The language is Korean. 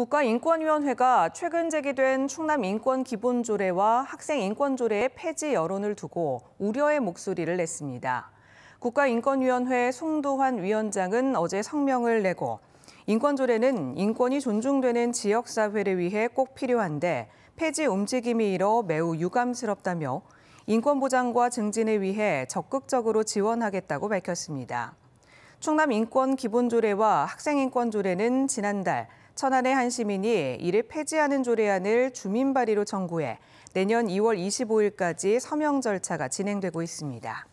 국가인권위원회가 최근 제기된 충남 인권 기본조례와 학생 인권조례의 폐지 여론을 두고 우려의 목소리를 냈습니다. 국가인권위원회 송도환 위원장은 어제 성명을 내고 인권조례는 인권이 존중되는 지역사회를 위해 꼭 필요한데 폐지 움직임이 이뤄 매우 유감스럽다며 인권보장과 증진을 위해 적극적으로 지원하겠다고 밝혔습니다. 충남 인권 기본조례와 학생인권조례는 지난달 천안의 한 시민이 이를 폐지하는 조례안을 주민 발의로 청구해 내년 2월 25일까지 서명 절차가 진행되고 있습니다.